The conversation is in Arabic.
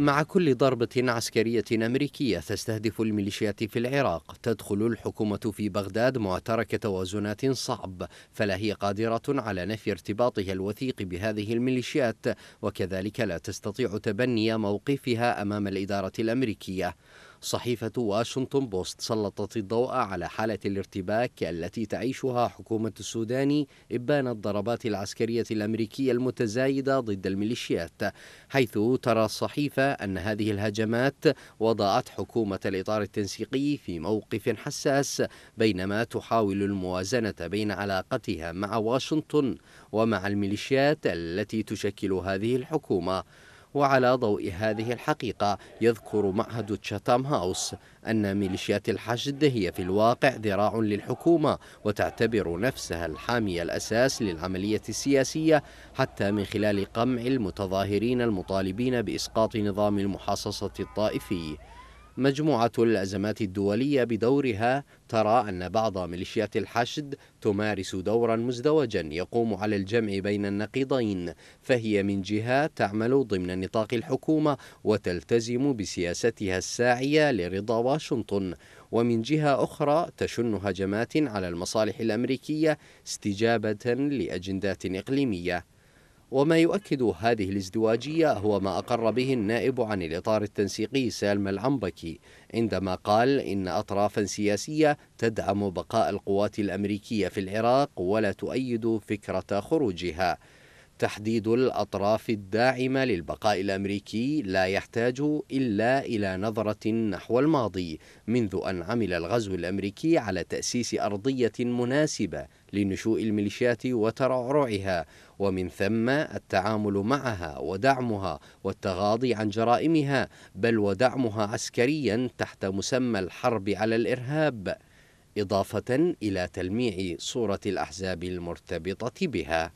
مع كل ضربة عسكرية أمريكية تستهدف الميليشيات في العراق تدخل الحكومة في بغداد معترك توازنات صعب فلا هي قادرة على نفي ارتباطها الوثيق بهذه الميليشيات وكذلك لا تستطيع تبني موقفها أمام الإدارة الأمريكية صحيفة واشنطن بوست سلطت الضوء على حالة الارتباك التي تعيشها حكومة السودان إبان الضربات العسكرية الأمريكية المتزايدة ضد الميليشيات حيث ترى الصحيفة أن هذه الهجمات وضعت حكومة الإطار التنسيقي في موقف حساس بينما تحاول الموازنة بين علاقتها مع واشنطن ومع الميليشيات التي تشكل هذه الحكومة وعلى ضوء هذه الحقيقة يذكر معهد تشاتام هاوس أن ميليشيات الحشد هي في الواقع ذراع للحكومة وتعتبر نفسها الحامي الأساس للعملية السياسية حتى من خلال قمع المتظاهرين المطالبين بإسقاط نظام المحاصصة الطائفي مجموعة الأزمات الدولية بدورها ترى أن بعض ميليشيات الحشد تمارس دورا مزدوجا يقوم على الجمع بين النقيضين فهي من جهة تعمل ضمن نطاق الحكومة وتلتزم بسياستها الساعية لرضا واشنطن ومن جهة أخرى تشن هجمات على المصالح الأمريكية استجابة لأجندات إقليمية وما يؤكد هذه الازدواجية هو ما أقر به النائب عن الإطار التنسيقي سالم العنبكي عندما قال إن أطرافا سياسية تدعم بقاء القوات الأمريكية في العراق ولا تؤيد فكرة خروجها تحديد الأطراف الداعمة للبقاء الأمريكي لا يحتاج إلا إلى نظرة نحو الماضي منذ أن عمل الغزو الأمريكي على تأسيس أرضية مناسبة لنشوء الميليشيات وترعرعها ومن ثم التعامل معها ودعمها والتغاضي عن جرائمها بل ودعمها عسكريا تحت مسمى الحرب على الإرهاب إضافة إلى تلميع صورة الأحزاب المرتبطة بها